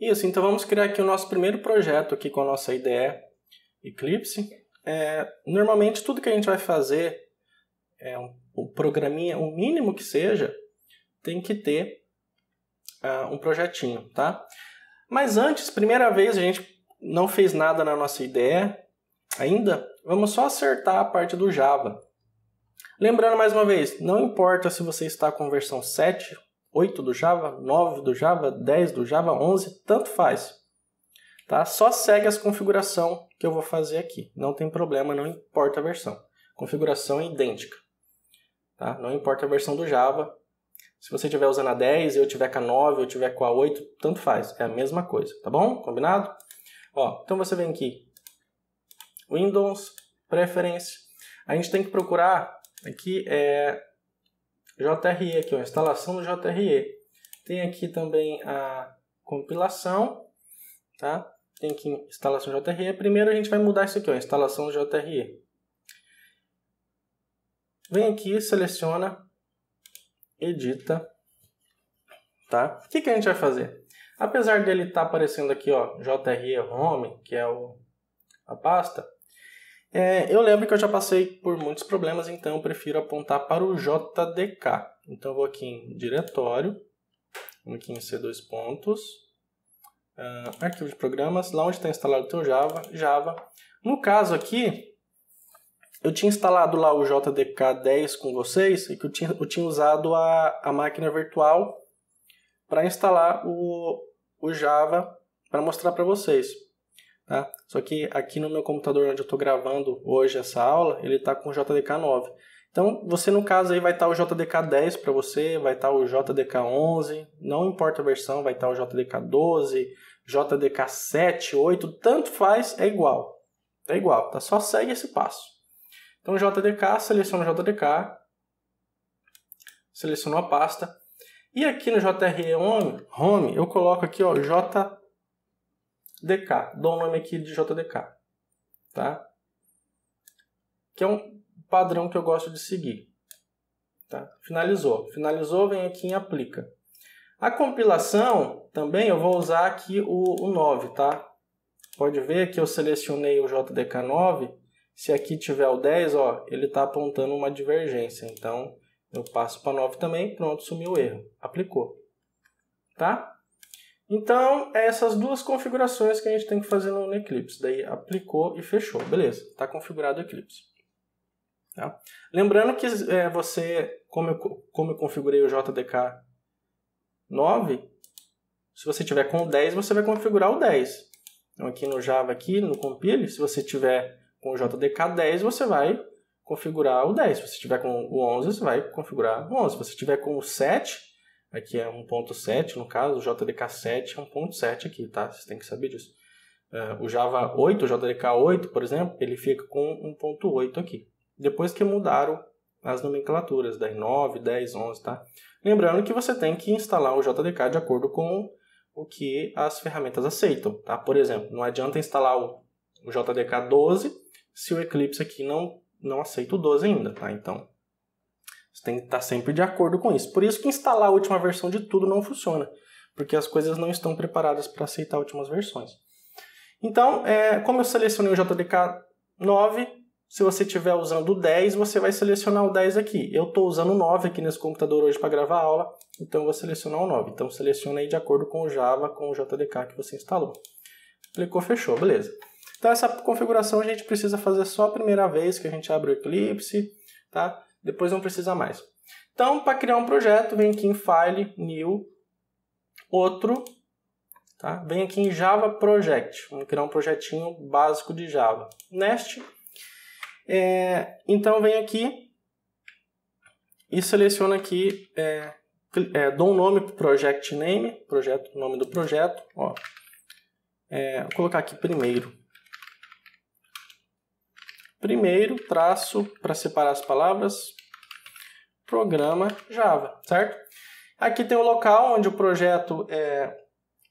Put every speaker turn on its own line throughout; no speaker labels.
Isso, então vamos criar aqui o nosso primeiro projeto aqui com a nossa IDE Eclipse. É, normalmente tudo que a gente vai fazer, é, um, um programinha, o um mínimo que seja, tem que ter uh, um projetinho, tá? Mas antes, primeira vez a gente não fez nada na nossa IDE ainda, vamos só acertar a parte do Java. Lembrando mais uma vez, não importa se você está com versão 7 8 do Java, 9 do Java, 10 do Java, 11, tanto faz. Tá? Só segue as configuração que eu vou fazer aqui. Não tem problema, não importa a versão. Configuração é idêntica. Tá? Não importa a versão do Java. Se você estiver usando a 10, eu tiver com a 9, eu tiver com a 8, tanto faz. É a mesma coisa, tá bom? Combinado? Ó, então você vem aqui. Windows, Preference. A gente tem que procurar aqui é, JRE aqui, ó, instalação do JRE. Tem aqui também a compilação, tá? Tem aqui instalação JRE. Primeiro a gente vai mudar isso aqui, ó, instalação JRE. Vem aqui, seleciona, edita, tá? O que, que a gente vai fazer? Apesar dele estar tá aparecendo aqui, ó, JRE Home, que é o, a pasta, é, eu lembro que eu já passei por muitos problemas, então eu prefiro apontar para o JDK. Então eu vou aqui em diretório, vou aqui em C2 pontos, uh, arquivo de programas, lá onde está instalado o teu Java, Java. No caso aqui, eu tinha instalado lá o JDK 10 com vocês e que eu tinha, eu tinha usado a, a máquina virtual para instalar o, o Java para mostrar para vocês. Tá? Só que aqui no meu computador onde eu estou gravando hoje essa aula, ele está com o JDK 9. Então, você no caso aí vai estar tá o JDK 10 para você, vai estar tá o JDK 11, não importa a versão, vai estar tá o JDK 12, JDK 7, 8, tanto faz, é igual. É igual, tá? Só segue esse passo. Então, JDK, seleciono JDK, seleciono a pasta, e aqui no JRE Home, home eu coloco aqui, o J DK. Dou um nome aqui de JDK, tá? Que é um padrão que eu gosto de seguir. Tá? Finalizou. Finalizou, vem aqui em aplica. A compilação, também eu vou usar aqui o, o 9, tá? Pode ver que eu selecionei o JDK9. Se aqui tiver o 10, ó, ele está apontando uma divergência. Então, eu passo para 9 também, pronto, sumiu o erro. Aplicou. Tá? Então, é essas duas configurações que a gente tem que fazer no Eclipse. Daí aplicou e fechou. Beleza, está configurado o Eclipse. Tá? Lembrando que é, você, como eu, como eu configurei o JDK 9, se você tiver com 10, você vai configurar o 10. Então, aqui no Java, aqui no compile, se você tiver com o JDK 10, você vai configurar o 10. Se você tiver com o 11, você vai configurar o 11. Se você tiver com o 7, Aqui é 1.7, no caso, o JDK 7 é 1.7 aqui, tá? Vocês têm que saber disso. Uh, o Java 8, o JDK 8, por exemplo, ele fica com 1.8 aqui. Depois que mudaram as nomenclaturas, daí 9, 10, 11, tá? Lembrando que você tem que instalar o JDK de acordo com o que as ferramentas aceitam, tá? Por exemplo, não adianta instalar o, o JDK 12 se o Eclipse aqui não, não aceita o 12 ainda, tá? Então, você tem que estar tá sempre de acordo com isso. Por isso que instalar a última versão de tudo não funciona, porque as coisas não estão preparadas para aceitar últimas versões. Então, é, como eu selecionei o JDK 9, se você estiver usando o 10, você vai selecionar o 10 aqui. Eu estou usando o 9 aqui nesse computador hoje para gravar a aula, então eu vou selecionar o 9. Então seleciona aí de acordo com o Java, com o JDK que você instalou. Clicou, fechou, beleza. Então essa configuração a gente precisa fazer só a primeira vez que a gente abre o Eclipse, tá? Depois não precisa mais. Então, para criar um projeto, vem aqui em File, New, outro, tá? Vem aqui em Java Project. Vamos criar um projetinho básico de Java. Nest. É, então, vem aqui e seleciona aqui, é, é, dou um nome para Project Name, projeto, nome do projeto. Ó. É, vou colocar aqui primeiro. Primeiro, traço, para separar as palavras, programa Java, certo? Aqui tem o local onde o projeto é,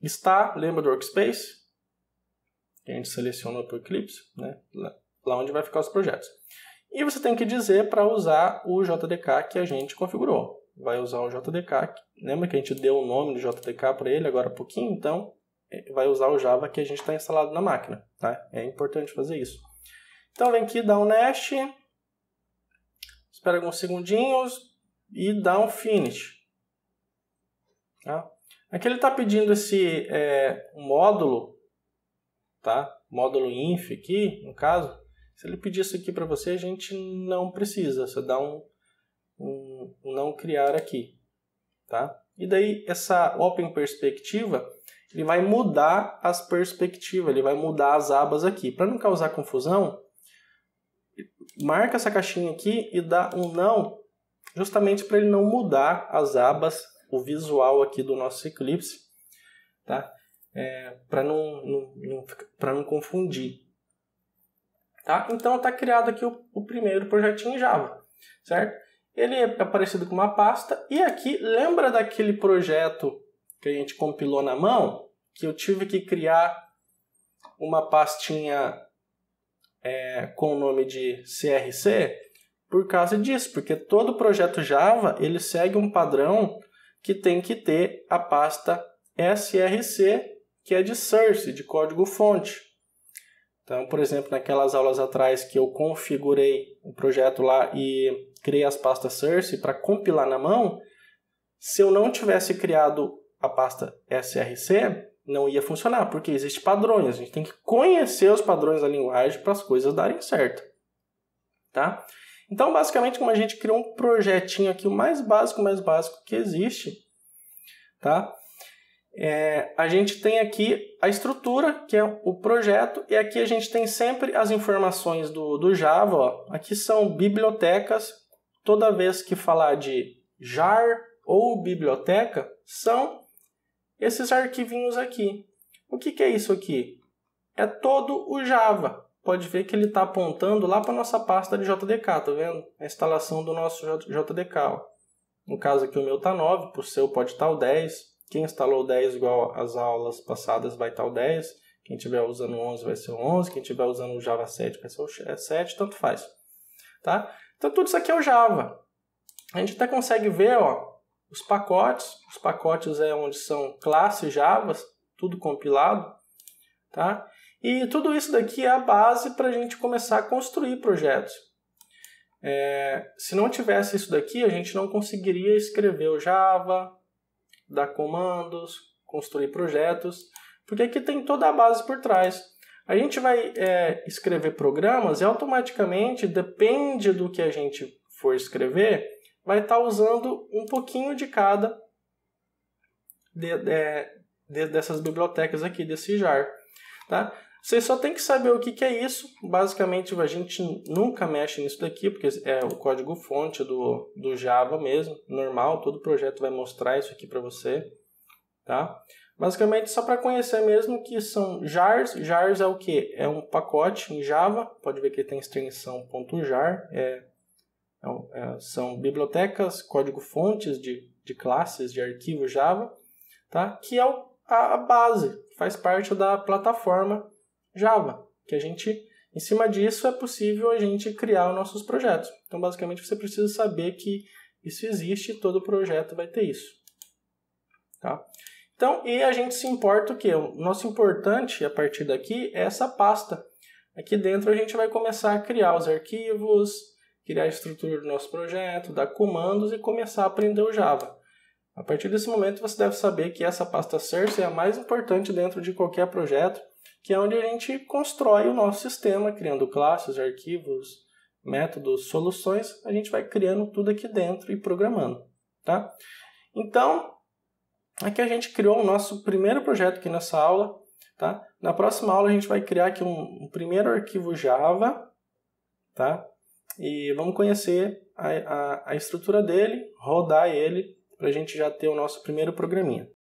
está, lembra do Workspace? Que a gente selecionou para o Eclipse, né? lá onde vai ficar os projetos. E você tem que dizer para usar o JDK que a gente configurou. Vai usar o JDK, lembra que a gente deu o nome do JDK para ele agora há pouquinho? Então, é, vai usar o Java que a gente está instalado na máquina, tá? É importante fazer isso. Então, vem aqui, dá um nest, espera alguns segundinhos e dá um finish. Tá? Aqui ele está pedindo esse é, módulo, tá? módulo inf aqui, no caso. Se ele pedir isso aqui para você, a gente não precisa. Você dá um, um, um não criar aqui. Tá? E daí essa Open Perspectiva, ele vai mudar as perspectivas, ele vai mudar as abas aqui. Para não causar confusão, marca essa caixinha aqui e dá um não, justamente para ele não mudar as abas, o visual aqui do nosso Eclipse, tá? É, para não, não, não, não confundir. Tá? Então está criado aqui o, o primeiro projetinho em Java, certo? Ele é parecido com uma pasta e aqui lembra daquele projeto que a gente compilou na mão, que eu tive que criar uma pastinha é, com o nome de CRC por causa disso, porque todo projeto Java ele segue um padrão que tem que ter a pasta SRC, que é de source, de código-fonte. Então, por exemplo, naquelas aulas atrás que eu configurei o projeto lá e criei as pastas source para compilar na mão, se eu não tivesse criado a pasta SRC, não ia funcionar, porque existem padrões. A gente tem que conhecer os padrões da linguagem para as coisas darem certo. Tá? Então, basicamente, como a gente criou um projetinho aqui, o mais básico, mais básico que existe, tá? É, a gente tem aqui a estrutura, que é o projeto, e aqui a gente tem sempre as informações do, do Java. Ó. Aqui são bibliotecas. Toda vez que falar de jar ou biblioteca, são esses arquivinhos aqui. O que, que é isso aqui? É todo o Java. Pode ver que ele está apontando lá para a nossa pasta de JDK, tá vendo? A instalação do nosso JDK. Ó. No caso aqui o meu está 9, para o seu pode estar tá o 10. Quem instalou 10 igual às aulas passadas vai estar tá o 10. Quem estiver usando 11 vai ser o 11. Quem estiver usando o Java 7 vai ser o 7. É tanto faz. Tá? Então tudo isso aqui é o Java. A gente até consegue ver ó, os pacotes. Os pacotes é onde são classes Java, tudo compilado, tá? E tudo isso daqui é a base para a gente começar a construir projetos. É, se não tivesse isso daqui, a gente não conseguiria escrever o Java, dar comandos, construir projetos, porque aqui tem toda a base por trás. A gente vai é, escrever programas e automaticamente, depende do que a gente for escrever, vai estar tá usando um pouquinho de cada de, de, é, de, dessas bibliotecas aqui, desse jar. Tá? Você só tem que saber o que, que é isso. Basicamente, a gente nunca mexe nisso daqui, porque é o código fonte do, do Java mesmo, normal. Todo projeto vai mostrar isso aqui para você. Tá? Basicamente, só para conhecer mesmo que são jars. Jars é o que? É um pacote em Java. Pode ver que tem extensão .jar. É é é, são bibliotecas, código-fontes de, de classes, de arquivo Java, tá? que é a, base, faz parte da plataforma Java, que a gente, em cima disso, é possível a gente criar os nossos projetos. Então, basicamente, você precisa saber que isso existe, e todo projeto vai ter isso. Tá? Então, e a gente se importa o quê? O nosso importante, a partir daqui, é essa pasta. Aqui dentro a gente vai começar a criar os arquivos, criar a estrutura do nosso projeto, dar comandos e começar a aprender o Java. A partir desse momento, você deve saber que essa pasta Source é a mais importante dentro de qualquer projeto, que é onde a gente constrói o nosso sistema, criando classes, arquivos, métodos, soluções. A gente vai criando tudo aqui dentro e programando, tá? Então, aqui a gente criou o nosso primeiro projeto aqui nessa aula, tá? Na próxima aula, a gente vai criar aqui um, um primeiro arquivo Java, tá? E vamos conhecer a, a, a estrutura dele, rodar ele, para a gente já ter o nosso primeiro programinha.